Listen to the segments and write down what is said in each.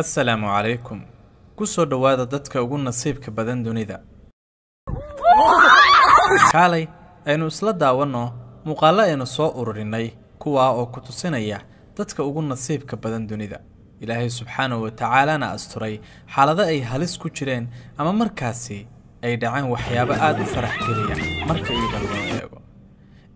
assalaamu calaykum ku soo dhowaada dadka ugu nasiibka badan dunida kaalay aynu isla daawanno muuqaallo aynu soo ururinnay kuwaa oo ku tusinaya dadka ugu nasiibka badan dunida ilaahay subxaanahu watacaalana asturay xaalado ay halis ku jireen ama markaasi ay dhaceen waxyaabo aad u farax geliya marka iyada loo eego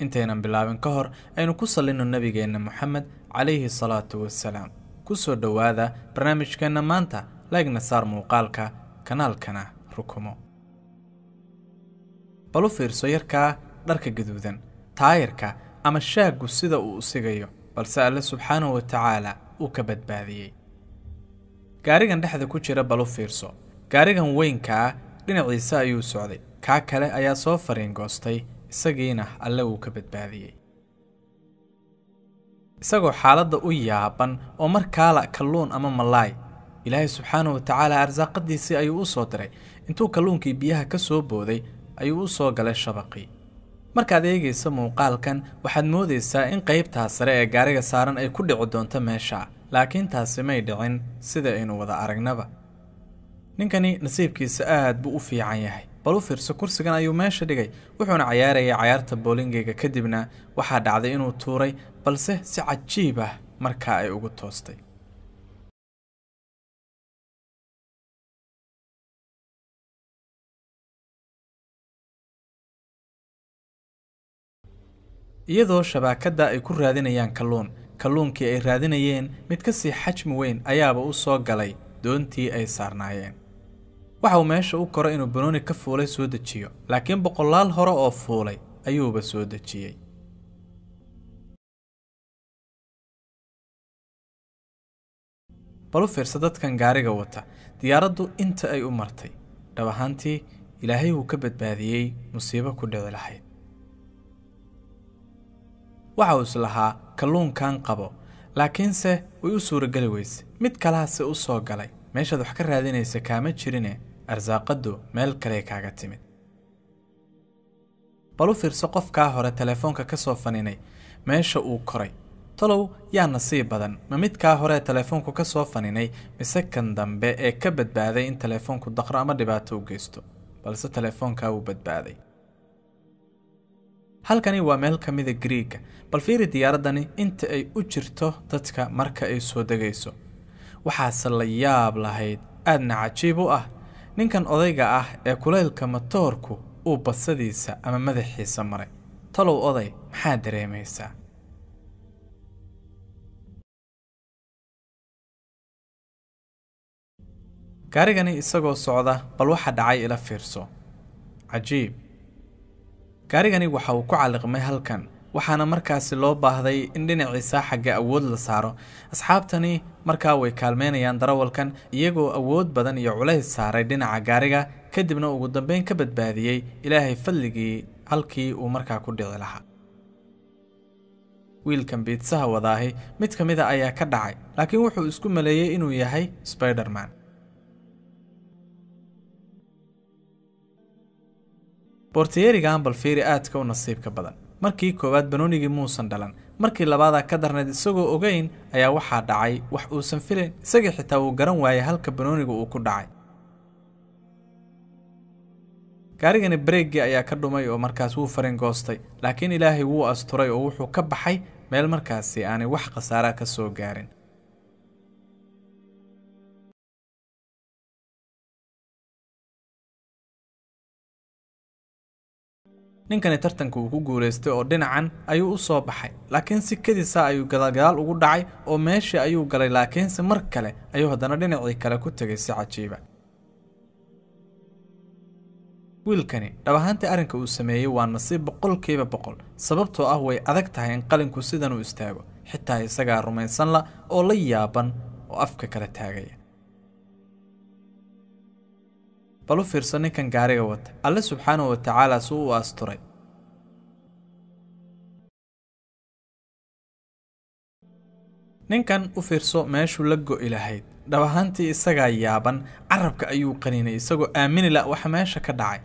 intaynan bilaabin ka hor aynu ku sallinno nebigeenna moxamed calayhi salaatu wasalaam ku soo dhowaada barnaamijkeenna maanta laegna saar muuqaalka kanaalkana rukumo bal u fiirso yarkaa dharka gaduudan taayirka ama shaaggu sida uu sigayo balse alle subxaanahu wa tacaala uu ka badbaadiyey gaarigan dhexda ku jira bal u fiirso gaarigan weynkaa dhinaciisa ayuu socday kaa kale ayaa soo fariin goostay isagiina alle uu ka badbaadiyey isagoo xaaladda u yaaban oo markaala kalluun ama malaay ilaahay subxaana wa tacaala arsaaqadiisii ayuu u soo diray intuu kalluunkii biyaha ka soo booday ayuu u soo galay shabaqii markaad eegaysa muuqaalkan waxaad moodaysaa in qaybtaa sare ee gaariga saaran ay ku dhici doonto meesha laakiin taasi may dhicin sida aynu wada aragnaba ninkani nasiibkiisa aad buu u fiican yahay bal u fiirso kursigan ayuu meesha dhigay wuxuuna cayaarayay cayaarta boolingeyga kadibna waxaa dhacday inuu tuuray balse si cajiib ah markaa ay ugu toostay iyadoo shabaakadda ay ku raadinayaan kalluun kalluunkii ay raadinayeen mid ka sii xajmi weyn ayaaba u soo galay doontii ay saarnaayeen waxa meesha u koro inuu banooni ka fuulay soo dejiyo laakiin boqolaal hore oo fuulay ayuuba soo dejiyey bal u fiirsa dadkan gaariga wata diyaaraddu inta ay u martay dhab ahaantii ilaahay wuu ka badbaadiyey musiibo ku dhici lahayd waxa uu is lahaa kalluunkan qabo laakiinse way u suurageli weyse mid kalahase u soo galay meeshaad wax ka raadinaysa kaama jirine arsaaqaddu meel kalee kaaga timid bal u fiirso qofkaa hore teleefoonka ka soo faninay meesha uu koray tolow yaa nasiib badan ma midkaa hore teleefoonku ka soo faninay mise kan dambe ee ka badbaaday in teleefoonku daqro ama dhibaato u geysto balse teleefoonkaa wuu badbaaday halkani waa meel ka mida griiga bal fiiri diyaaraddani inta ay u jirto dadka marka ay soo degayso waxaase la yaab lahayd aadna cajiib u ah ninkan odayga ah ee kulaylka matoorku uu basadiisa ama madaxiisa maray talow oday maxaa dareemaysaa gaarigani isagoo socda bal waxa dhacay ila fiirso cajiib gaarigani waxa uu ku caliqmay halkan waxaana markaasi loo baahday in dhinaciisa xagga awood la saaro asxaabtani markaa way kaalmeynayaan darawalkan iyagoo awood badan iyo culays saaray dhinaca gaariga kadibna ugu dambeyn ka badbaadiyey ilaahay fadligii halkii uu markaa ku dhici lahaa wiilkan biidsaha wadaahi mid ka mida ayaa ka dhacay laakiin wuxuu isku maleeyey inuu yahay sbaiderman bortiyerigan bal fiiri aadka u nasiibka badan markii koowaad banoonigii muusan dhalan markii labaadaa ka darnayd isagoo ogeyn ayaa waxaa dhacay wax uusan filayn isagii xitaa wuu garan waayay halka banooniga uu ku dhacay gaarigani bareeggii ayaa ka dhumay oo markaas wuu farin goostay laakiin ilaahay wuu asturay oo wuxuu ka baxay meel markaasi aanay wax khasaara ka soo gaarin ninkani tartanka uu ku guulaystay oo dhinacan ayuu u soo baxay laakiin si kadisaa ah ayuu gadaalgadaal ugu dhacay oo meeshii ayuu galay laakiinse mar kale ayuu haddana dhinacii kale ku tegay si cajiiba ah. wiilkani dhab ahaantii arrinka uu sameeyey waa nasiib boqolkiiba boqol sababtoo ah way adag tahay in qalinku sidan uu istaago xitaa isagaa rumaysan la oo la yaaban oo afka kala taagaya bal u fiirso ninkan gaariga wata alle subxaanahu wa tacaala suu u asturay ninkan u fiirso meeshuu la go'i lahayd dhab ahaantii isagaa yaaban carabka ayuu qaniinay isagoo aamini la waxa meesha ka dhacay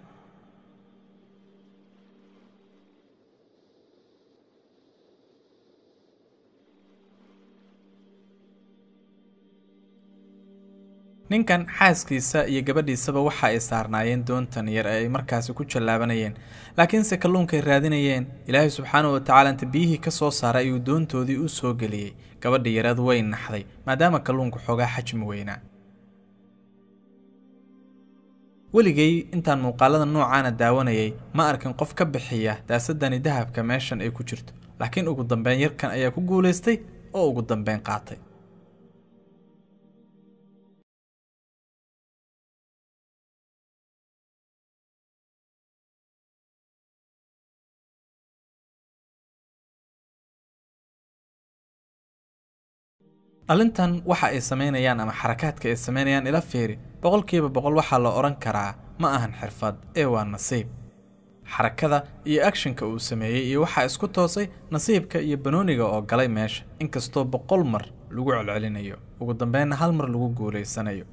ninkan xaaskiisa iyo gabadhiisaba waxa ay saarnaayeen doontan yar ee ay markaasi ku jallaabanayeen laakiinse kalluunkay raadinayeen ilaahay subxaanahu watacaala inta biyihii ka soo saaray ayuu doontoodii u soo geliyey gabadhii yareed way naxday maadaama kalluunku xoogaa xajmi weynaa weligay intaan muuqaalada noocaana daawanayay ma arkin qof ka bixiya daasadani dahabka meeshan ay ku jirto laakiin ugu dambeyn yarkan ayaa ku guulaystay oo ugu dambeyn qaatay dhalintan waxa ay samaynayaan ama xarakaadka ay samaynayaan ila fiiri boqolkiiba boqol waxaa la odhan karaa ma ahan xirfad ee waa nasiib xarakada iyo agshinka uu sameeyey iyo waxaa isku toosay nasiibka iyo banooniga oo galay meesha inkastoo boqol mar lagu celcelinayo ugu dambeynna hal mar lagu guulaysanayo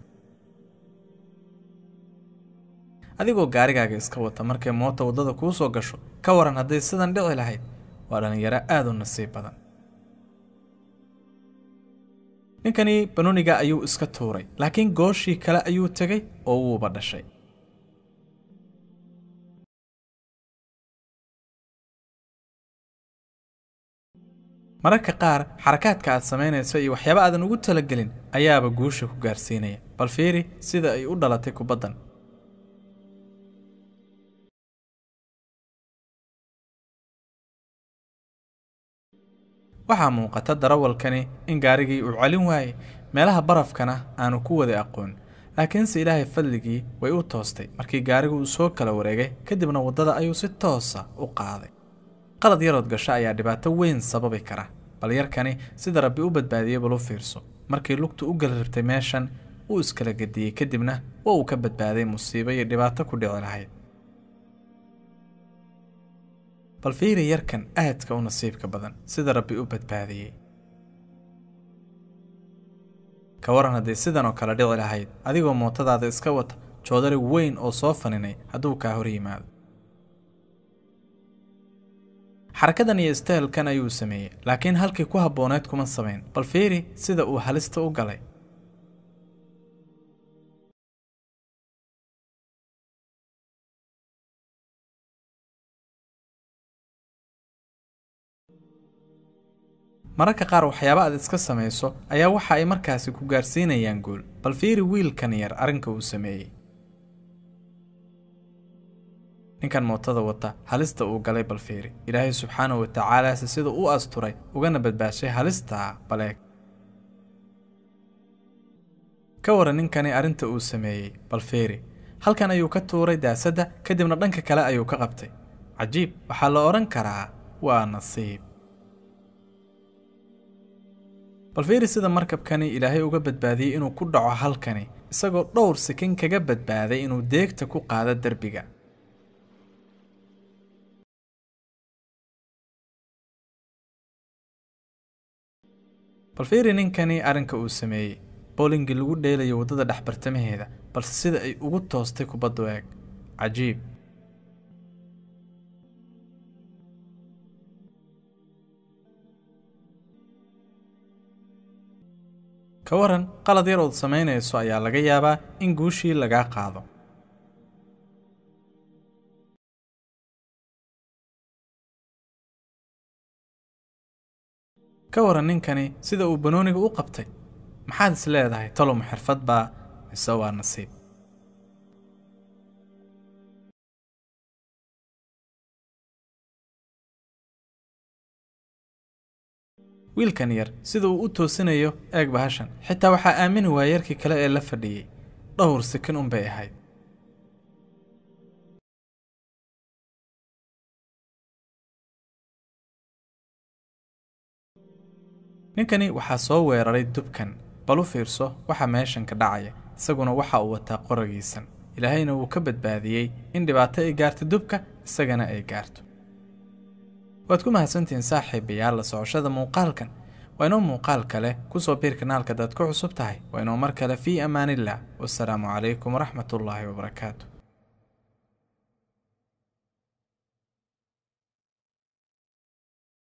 adigoo gaarigaaga iska wata markay moota waddada kuu soo gasho ka waran hadday sidan dhici lahayd waa dhallinyaro aad u nasiib badan ninkani banoniga ayuu iska tuuray laakiin gooshii kale ayuu tegay oo wuuba dhashay mararka qaar xarakaadka aad samaynayso iyo waxyaaba aadan ugu talagelin ayaaba guusha ku gaarsiinaya bal fiiri sida ay u dhalatay kubaddan waxaa muuqata darawalkani in gaarigii uu celin waayey meelaha barafkana aanu ku wada aqoon laakiinse ilaahay fadligii way u toostay markii gaarigu uu soo kala wareegay kadibna waddada ayuu si toosa u qaaday qalad yarood gasho ayaa dhibaato weyn sababi kara bal yarkani sida rabbi u badbaadiyey bal u fiirso markii lugtu u gala rabtay meeshan wuu iskala gediyey kadibna waa uu ka badbaaday musiibo iyo dhibaato ku dhici lahayd bal fiiri yarkan aadka u nasiibka badan sida rabbi u badbaadiyey ka waran haddii sidan oo kale dhici lahayd adigoo mootadaada iska wata joodari weyn oo soo faninay hadduu kaa hor yimaado xarakadan iyo istahelkan ayuu sameeyey laakiin halkii ku habbooneyd kuma samayn bal fiiri sida uu halista u galay mararka qaar waxyaaba aad iska samayso ayaa waxa ay markaasi ku gaarsiinayaan guul bal fiiri wiilkan yar arrinka uu sameeyey ninkan mootada wata halista uu galay bal fiiri ilaahay subxaana wa tacaalaase sida u asturay ugana badbaashay halistaa baleeg ka waran ninkani arrinta uu sameeyey bal fiiri halkan ayuu ka tuuray daasadda kadibna dhanka kale ayuu ka qabtay cajiib waxaa la odhan karaa waa nasiib bal fiiri sida markabkani ilaahay uga badbaadiyey inuu ku dhaco halkani isagoo dhowr sikin kaga badbaaday inuu deegta ku qaado derbiga bal fiiri ninkani arrinka uu sameeyey boolingii lagu dheelayo waddada dhex bartamaheeda balse sida ay ugu toostay kubaddu eeg cajiib ka waran qalad yar ood samaynayso ayaa laga yaabaa in guushii lagaa qaado ka waran ninkani sida uu banooniga u qabtay maxaad is leedahay talow ma xirfad baa mise waa nasiib wiilkan yar sida uu u toosinayo eeg bahashan xitaa waxaa aamini waaya yarkii kale ee la fadhiyey dhowr sikin unbay ahayd ninkani waxaa soo weeraray dubkan bal u fiirso waxa meeshan ka dhacaya isaguna waxa uu wataa qoragiisan ilaahayna wuu ka badbaadiyey in dhibaato ay gaarto dubka isagana ay gaarto waad ku mahadsantihiin saaxiibayaal la socoshada muuqaalkan waa inoo muuqaal kale kusoo biir kanaalka daad ku cusub tahay waa inoo mar kale fii amaanillah wassalaamu calaykum waraxmatullaahi wabarakaatu